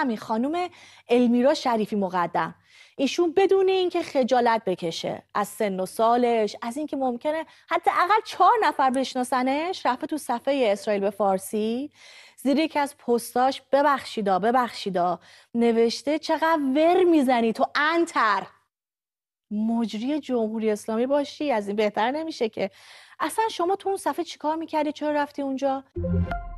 همین خانم المیرا شریفی مقدم ایشون بدون اینکه خجالت بکشه از سن و سالش از اینکه ممکنه حتی اقل چهار نفر بشناسنش رفته تو صفحه اسرائیل به فارسی زیر یکی از پستاش ببخشیدا ببخشیدا نوشته چقدر ور میزنی تو انتر مجری جمهوری اسلامی باشی از این بهتر نمیشه که اصلا شما تو اون صفحه چیکار میکردی چرا رفتی اونجا